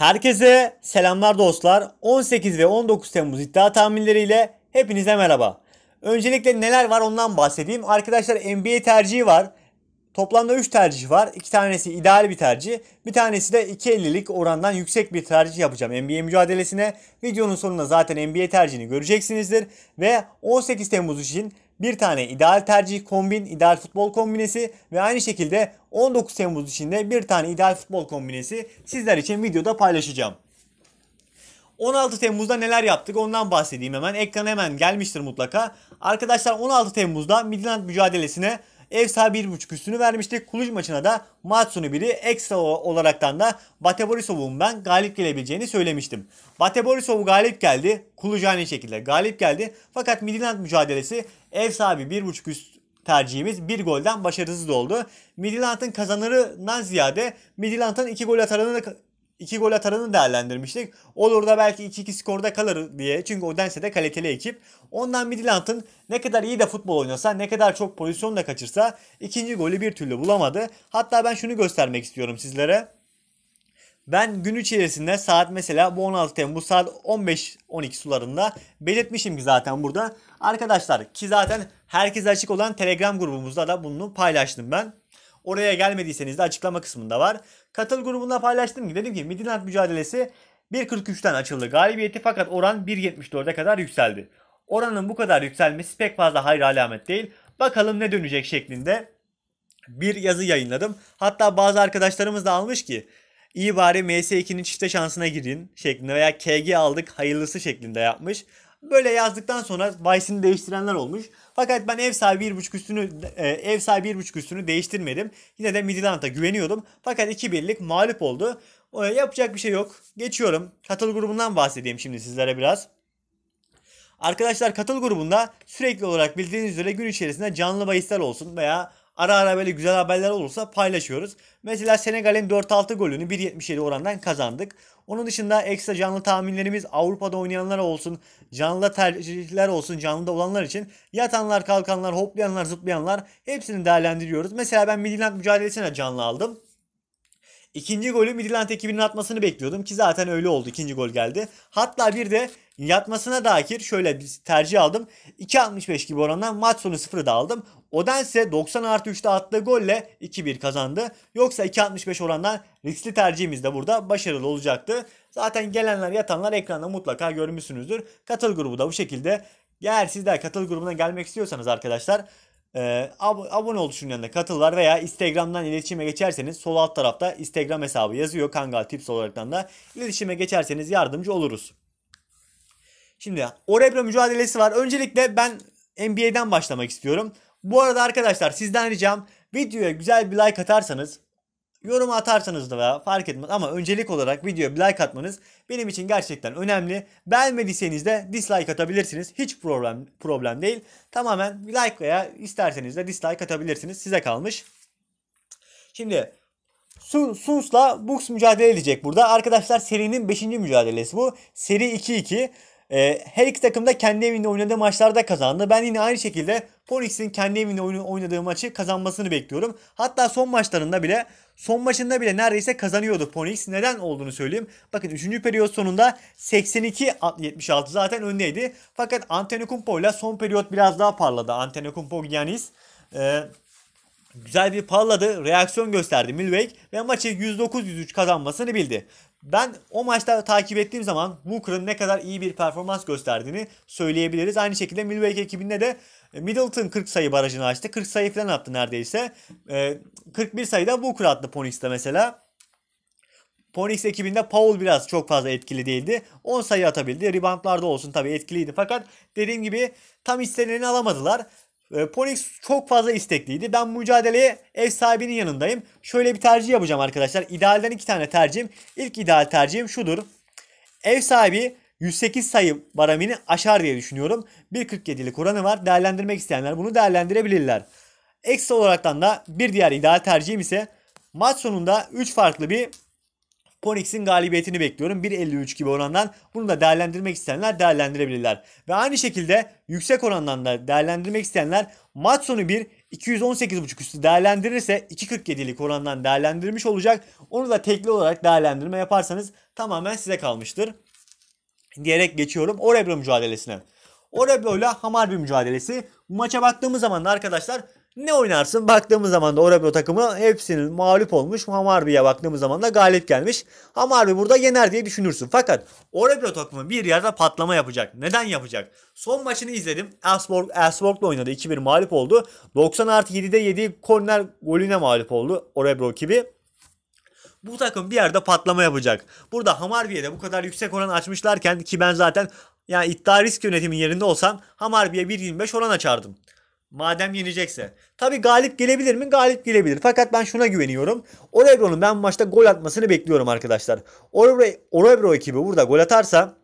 Herkese selamlar dostlar. 18 ve 19 Temmuz iddia tahminleriyle hepinize merhaba. Öncelikle neler var ondan bahsedeyim. Arkadaşlar NBA tercihi var. Toplamda 3 tercih var. 2 tanesi ideal bir tercih. Bir tanesi de 2.50'lik orandan yüksek bir tercih yapacağım NBA mücadelesine. Videonun sonunda zaten NBA tercihini göreceksinizdir. Ve 18 Temmuz için bir tane ideal tercih kombin, ideal futbol kombinesi ve aynı şekilde 19 Temmuz içinde bir tane ideal futbol kombinesi sizler için videoda paylaşacağım. 16 Temmuz'da neler yaptık ondan bahsedeyim hemen. Ekran hemen gelmiştir mutlaka. Arkadaşlar 16 Temmuz'da Midland mücadelesine Ev sahibi 1.5 üstünü vermişti. Kuluj maçına da Matsuni 1'i ekstra olaraktan da Bate Borisov'un ben galip gelebileceğini söylemiştim. Bate Borisov galip geldi. Kuluj aynı şekilde galip geldi. Fakat Midland mücadelesi ev sahibi 1.5 üst tercihimiz bir golden başarısız oldu. Midland'ın kazanırından ziyade Midland'ın iki gol atarını 2 gol atanını değerlendirmiştik. Olur da belki 2-2 skorda kalır diye. Çünkü Odense de kaliteli ekip. Ondan Midland'ın ne kadar iyi de futbol oynasa, ne kadar çok pozisyon da kaçırsa ikinci golü bir türlü bulamadı. Hatta ben şunu göstermek istiyorum sizlere. Ben gün içerisinde saat mesela bu 16 Temmuz saat 15-12 sularında belirtmişim ki zaten burada. Arkadaşlar ki zaten herkes açık olan Telegram grubumuzda da bunu paylaştım ben. Oraya gelmediyseniz de açıklama kısmında var. Katıl grubunda paylaştığım gibi dedim ki Midinat mücadelesi 1.43'ten açıldı galibiyeti fakat oran 1.74'e kadar yükseldi. Oranın bu kadar yükselmesi pek fazla hayır alamet değil. Bakalım ne dönecek şeklinde bir yazı yayınladım. Hatta bazı arkadaşlarımız da almış ki iyi bari MS2'nin çifte şansına girin şeklinde veya KG aldık hayırlısı şeklinde yapmış. Böyle yazdıktan sonra Vice'ini değiştirenler olmuş. Fakat ben ev sahibi 1.5 üstünü e, ev sahibi 1.5 üstünü değiştirmedim. Yine de Midland'a güveniyordum. Fakat 2-1'lik mağlup oldu. Yapacak bir şey yok. Geçiyorum. Katıl grubundan bahsedeyim şimdi sizlere biraz. Arkadaşlar katıl grubunda sürekli olarak bildiğiniz üzere gün içerisinde canlı bahisler olsun veya Ara ara böyle güzel haberler olursa paylaşıyoruz. Mesela Senegal'in 4-6 golünü 1.77 orandan kazandık. Onun dışında ekstra canlı tahminlerimiz Avrupa'da oynayanlar olsun, canlı tercihler olsun, canlıda olanlar için yatanlar, kalkanlar, hoplayanlar, zıplayanlar hepsini değerlendiriyoruz. Mesela ben Midland mücadelesine canlı aldım. İkinci golü Midland ekibinin atmasını bekliyordum ki zaten öyle oldu. ikinci gol geldi. Hatta bir de yatmasına dair şöyle bir tercih aldım. 2.65 gibi orandan maç sonu 0'ı da aldım. Odense 90 artı 3'te attığı golle 2-1 kazandı. Yoksa 2.65 orandan riskli tercihimiz de burada başarılı olacaktı. Zaten gelenler yatanlar ekranda mutlaka görmüşsünüzdür. Katıl grubu da bu şekilde. Eğer sizler katıl grubuna gelmek istiyorsanız arkadaşlar e, ab abone oluşun yanında katılırlar veya Instagram'dan iletişime geçerseniz sol alt tarafta Instagram hesabı yazıyor. Kangal Tips olaraktan da iletişime geçerseniz yardımcı oluruz. Şimdi Orebro mücadelesi var. Öncelikle ben NBA'den başlamak istiyorum. Bu arada arkadaşlar sizden ricam videoya güzel bir like atarsanız Yorum atarsanız da veya fark etmez ama öncelik olarak videoya bir like atmanız benim için gerçekten önemli. Beğenmediyseniz de dislike atabilirsiniz. Hiç problem problem değil. Tamamen like veya isterseniz de dislike atabilirsiniz. Size kalmış. Şimdi Suns'la Bucks mücadele edecek burada. Arkadaşlar serinin 5. mücadelesi bu. Seri 2-2. E, her iki takım da kendi evinde oynadığı maçlarda kazandı. Ben yine aynı şekilde Phoenix'in kendi evinde oynadığı maçı kazanmasını bekliyorum. Hatta son maçlarında bile son maçında bile neredeyse kazanıyordu Phoenix. Neden olduğunu söyleyeyim. Bakın 3. periyot sonunda 82-76 zaten öndeydi. Fakat Antetokounmpo ile son periyot biraz daha parladı. Antetokounmpo Giannis. Ee, güzel bir parladı, reaksiyon gösterdi Milwaukee ve maçı 109-103 kazanmasını bildi. Ben o maçlarda takip ettiğim zaman Mooker'ın ne kadar iyi bir performans gösterdiğini söyleyebiliriz. Aynı şekilde Milwaukee ekibinde de e, Middleton 40 sayı barajını açtı. 40 sayı falan attı neredeyse. E, 41 sayıda Mooker attı Phoenix'te mesela. Phoenix ekibinde Paul biraz çok fazla etkili değildi. 10 sayı atabildi. Reboundlarda olsun tabii etkiliydi. Fakat dediğim gibi tam istenilerini alamadılar. Ee, Phoenix çok fazla istekliydi. Ben mücadeleye ev sahibinin yanındayım. Şöyle bir tercih yapacağım arkadaşlar. İdealden iki tane tercihim. İlk ideal tercihim şudur. Ev sahibi 108 sayı baramini aşar diye düşünüyorum. 1.47'lik oranı var. Değerlendirmek isteyenler bunu değerlendirebilirler. Ekstra olaraktan da bir diğer ideal tercihim ise maç sonunda 3 farklı bir Phoenix'in galibiyetini bekliyorum. 1.53 gibi orandan bunu da değerlendirmek isteyenler değerlendirebilirler. Ve aynı şekilde yüksek orandan da değerlendirmek isteyenler maç sonu 1 218.5 üstü değerlendirirse 2.47'lik orandan değerlendirmiş olacak. Onu da tekli olarak değerlendirme yaparsanız tamamen size kalmıştır. Diyerek geçiyorum Orebro mücadelesine. Orebro ile bir mücadelesi. Bu maça baktığımız zaman da arkadaşlar ne oynarsın? Baktığımız zaman da Orabio takımı hepsinin mağlup olmuş. Hamarbi'ye baktığımız zaman da galip gelmiş. Hamarbi burada yener diye düşünürsün. Fakat Orabio takımı bir yerde patlama yapacak. Neden yapacak? Son maçını izledim. Asborg, Asborg'la oynadı. 2-1 mağlup oldu. 90 artı 7'de 7 korner golüne mağlup oldu Orabio ekibi. Bu takım bir yerde patlama yapacak. Burada Hamarbi'ye de bu kadar yüksek oran açmışlarken ki ben zaten yani iddia risk yönetimin yerinde olsam Hamarbi'ye 1.25 oran açardım. Madem yenecekse. Tabi galip gelebilir mi? Galip gelebilir. Fakat ben şuna güveniyorum. Orebro'nun ben bu maçta gol atmasını bekliyorum arkadaşlar. Orebro, Orebro ekibi burada gol atarsa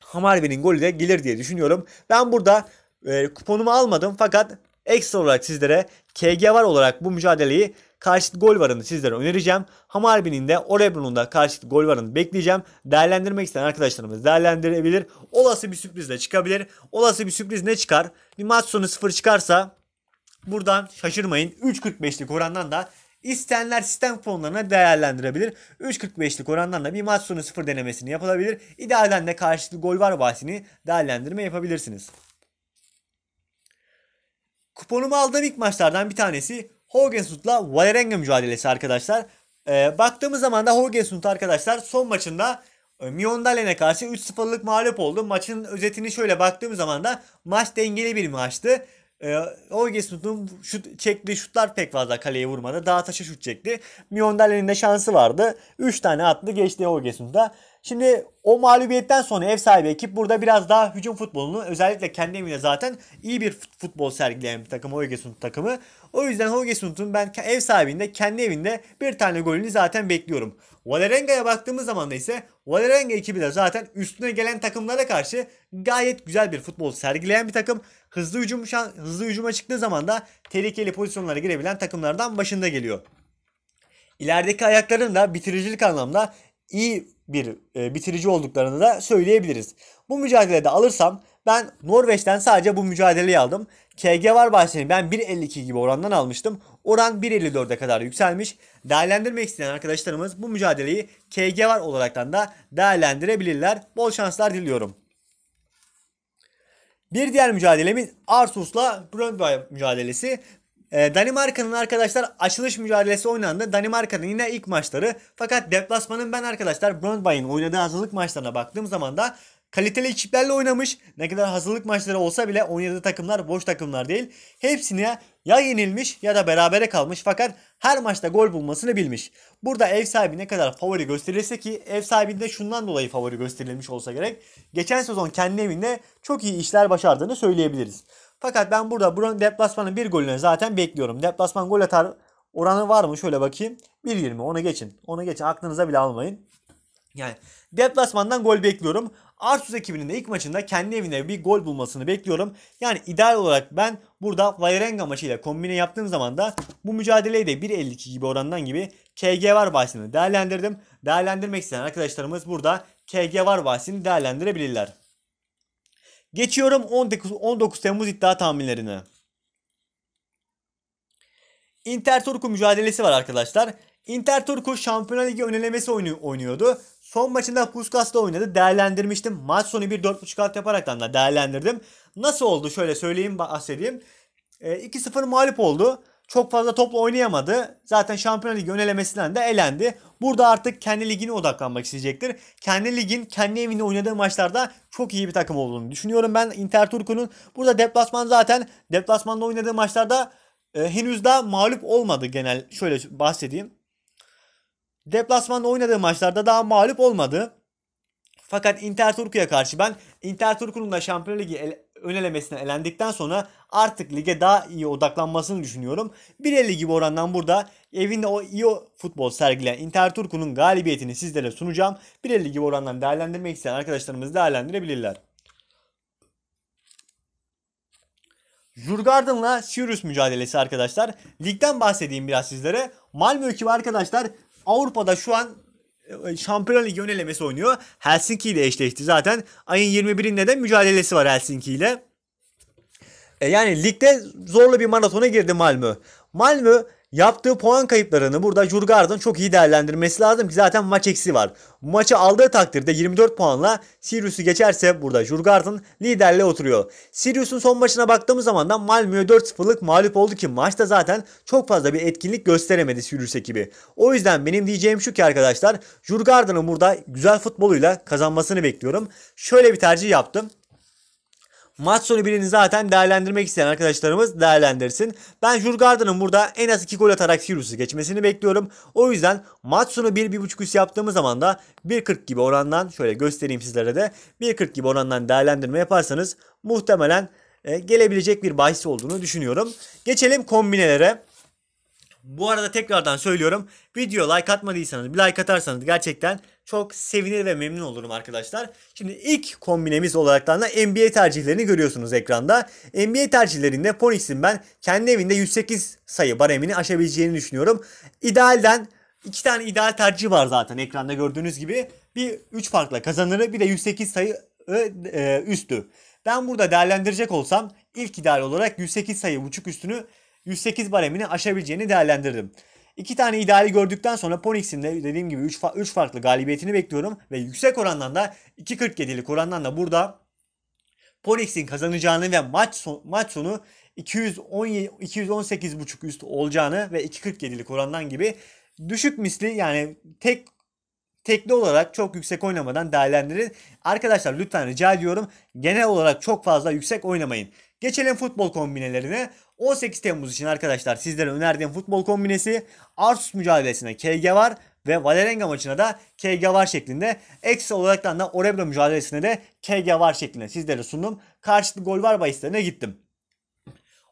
Hamarbe'nin golü de gelir diye düşünüyorum. Ben burada e, kuponumu almadım fakat ekstra olarak sizlere KG var olarak bu mücadeleyi karşıt gol varını sizlere önereceğim. Hamarbi'nin de Orebro'nun da karşıt gol varını bekleyeceğim. Değerlendirmek isteyen arkadaşlarımız değerlendirebilir. Olası bir sürpriz de çıkabilir. Olası bir sürpriz ne çıkar? Bir maç sonu 0 çıkarsa buradan şaşırmayın. 3.45'lik orandan da İsteyenler sistem fonlarına değerlendirebilir. 3.45'lik orandan da bir maç sonu 0 denemesini yapılabilir. İdealen de karşılıklı gol var bahsini değerlendirme yapabilirsiniz. Kuponumu aldığım ilk maçlardan bir tanesi Hogesund'la Valerenga mücadelesi arkadaşlar. E, baktığımız zaman da Hogesund arkadaşlar son maçında Miondalen'e karşı 3-0'lık mağlup oldu. Maçın özetini şöyle baktığımız zaman da maç dengeli bir maçtı. E, şut, çektiği şutlar pek fazla kaleye vurmadı. Daha taşa şut çekti. Miondalen'in de şansı vardı. 3 tane attı geçti Hogesund'a. Şimdi o mağlubiyetten sonra ev sahibi ekip burada biraz daha hücum futbolunu özellikle kendi evinde zaten iyi bir futbol sergileyen bir takım Hoygesund takımı. O yüzden Hoygesund'un ben ev sahibinde kendi evinde bir tane golünü zaten bekliyorum. Valerenga'ya baktığımız zaman da ise Valerenga ekibi de zaten üstüne gelen takımlara karşı gayet güzel bir futbol sergileyen bir takım. Hızlı hücum şan, hızlı hücuma çıktığı zaman da tehlikeli pozisyonlara girebilen takımlardan başında geliyor. İlerideki ayakların da bitiricilik anlamda iyi bir e, bitirici olduklarını da söyleyebiliriz. Bu mücadelede alırsam ben Norveç'ten sadece bu mücadeleyi aldım. KG var bahçeni ben 1.52 gibi orandan almıştım. Oran 1.54'e kadar yükselmiş. Değerlendirmek isteyen arkadaşlarımız bu mücadeleyi KG var olaraktan da değerlendirebilirler. Bol şanslar diliyorum. Bir diğer mücadelemiz Arsus'la Brøndby mücadelesi. Ee, Danimarka'nın arkadaşlar açılış mücadelesi oynandı. Danimarka'nın yine ilk maçları. Fakat deplasmanın ben arkadaşlar Brøndby'nin oynadığı hazırlık maçlarına baktığım zaman da kaliteli ekiplerle oynamış. Ne kadar hazırlık maçları olsa bile oynadığı takımlar boş takımlar değil. Hepsine ya yenilmiş ya da berabere kalmış fakat her maçta gol bulmasını bilmiş. Burada ev sahibi ne kadar favori gösterilse ki ev sahibinde şundan dolayı favori gösterilmiş olsa gerek. Geçen sezon kendi evinde çok iyi işler başardığını söyleyebiliriz. Fakat ben burada buranın deplasmanın bir golünü zaten bekliyorum. Deplasman gol atar oranı var mı? Şöyle bakayım. 1.20 onu geçin. Onu geçin. Aklınıza bile almayın. Yani deplasmandan gol bekliyorum. Arsus ekibinin de ilk maçında kendi evinde bir gol bulmasını bekliyorum. Yani ideal olarak ben burada Valerenga maçıyla kombine yaptığım zaman da bu mücadeleyi de 1.52 gibi orandan gibi KG var bahsini değerlendirdim. Değerlendirmek isteyen arkadaşlarımız burada KG var bahsini değerlendirebilirler. Geçiyorum 19, 19 Temmuz iddia tahminlerine. Inter Turku mücadelesi var arkadaşlar. Inter Turku Şampiyonlar Ligi önelemesi oynuyordu. Son maçında Puskas'la oynadı. Değerlendirmiştim. Maç sonu bir 4.5 alt yaparak da değerlendirdim. Nasıl oldu şöyle söyleyeyim bahsedeyim. E, 2-0 mağlup oldu çok fazla topla oynayamadı. Zaten Şampiyonlar Ligi önelemesinden de elendi. Burada artık kendi ligine odaklanmak isteyecektir. Kendi ligin kendi evinde oynadığı maçlarda çok iyi bir takım olduğunu düşünüyorum ben Inter Turku'nun. Burada deplasman zaten deplasmanda oynadığı maçlarda e, henüz daha mağlup olmadı genel şöyle bahsedeyim. Deplasmanda oynadığı maçlarda daha mağlup olmadı. Fakat Inter Turku'ya karşı ben Inter Turku'nun da Şampiyonlar Ligi ön elemesine elendikten sonra artık lige daha iyi odaklanmasını düşünüyorum. 1.50 gibi orandan burada evinde o iyi futbol sergileyen Inter Turku'nun galibiyetini sizlere sunacağım. 1.50 gibi orandan değerlendirmek isteyen arkadaşlarımız değerlendirebilirler. Jurgarden'la Sirius mücadelesi arkadaşlar. Ligden bahsedeyim biraz sizlere. Malmö ekibi arkadaşlar Avrupa'da şu an e, e, Şampiyonlar Ligi ön oynuyor. Helsinki ile eşleşti zaten. Ayın 21'inde de mücadelesi var Helsinki ile. E yani ligde zorlu bir maratona girdi Malmö. Malmö Yaptığı puan kayıplarını burada Jurgard'ın çok iyi değerlendirmesi lazım ki zaten maç eksi var. Maçı aldığı takdirde 24 puanla Sirius'u geçerse burada Jurgard'ın liderle oturuyor. Sirius'un son maçına baktığımız zaman da Malmö'ye 4-0'lık mağlup oldu ki maçta zaten çok fazla bir etkinlik gösteremedi Sirius ekibi. O yüzden benim diyeceğim şu ki arkadaşlar Jurgard'ın burada güzel futboluyla kazanmasını bekliyorum. Şöyle bir tercih yaptım. Maç sonu birini zaten değerlendirmek isteyen arkadaşlarımız değerlendirsin. Ben Jurgarden'ın burada en az 2 gol atarak Sirius'u geçmesini bekliyorum. O yüzden maç sonu 1-1.5 üst yaptığımız zaman da 1.40 gibi orandan şöyle göstereyim sizlere de 1.40 gibi orandan değerlendirme yaparsanız muhtemelen e, gelebilecek bir bahis olduğunu düşünüyorum. Geçelim kombinelere. Bu arada tekrardan söylüyorum. Video like atmadıysanız bir like atarsanız gerçekten çok sevinir ve memnun olurum arkadaşlar. Şimdi ilk kombinemiz olarak da NBA tercihlerini görüyorsunuz ekranda. NBA tercihlerinde Phoenix'in ben kendi evinde 108 sayı baremini aşabileceğini düşünüyorum. İdealden iki tane ideal tercih var zaten ekranda gördüğünüz gibi. Bir 3 farkla kazanırı bir de 108 sayı e, e, üstü. Ben burada değerlendirecek olsam ilk ideal olarak 108 sayı buçuk üstünü 108 baremini aşabileceğini değerlendirdim. İki tane ideali gördükten sonra Ponix'in de dediğim gibi 3 fa farklı galibiyetini bekliyorum. Ve yüksek orandan da 2.47'lik orandan da burada Ponix'in kazanacağını ve maç, son, maç sonu 218.5 üst olacağını ve 2.47'lik orandan gibi düşük misli yani tek tekli olarak çok yüksek oynamadan değerlendirin. Arkadaşlar lütfen rica ediyorum genel olarak çok fazla yüksek oynamayın. Geçelim futbol kombinelerine. 18 Temmuz için arkadaşlar sizlere önerdiğim futbol kombinesi Arsus mücadelesine KG var ve Valerenga maçına da KG var şeklinde. Ekstra olarak da Orebro mücadelesine de KG var şeklinde sizlere sundum. Karşılıklı gol var bahislerine gittim.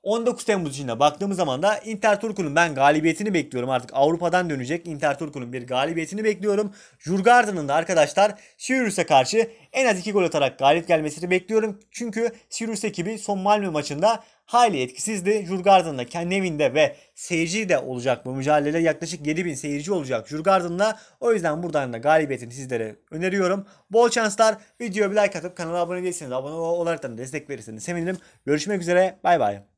19 Temmuz için de baktığımız zaman da Inter Turku'nun ben galibiyetini bekliyorum. Artık Avrupa'dan dönecek Inter Turku'nun bir galibiyetini bekliyorum. Jurgarden'ın da arkadaşlar Sirius'e karşı en az 2 gol atarak galip gelmesini bekliyorum. Çünkü Sirius ekibi son Malmö maçında hayli etkisizdi. Jurgarden'da kendi evinde ve seyirci de olacak bu mücadelede yaklaşık 7000 seyirci olacak Jurgarden'la O yüzden buradan da galibiyetini sizlere öneriyorum. Bol şanslar. Videoya bir like atıp kanala abone değilseniz abone olarak da destek verirseniz sevinirim. Görüşmek üzere. Bay bay.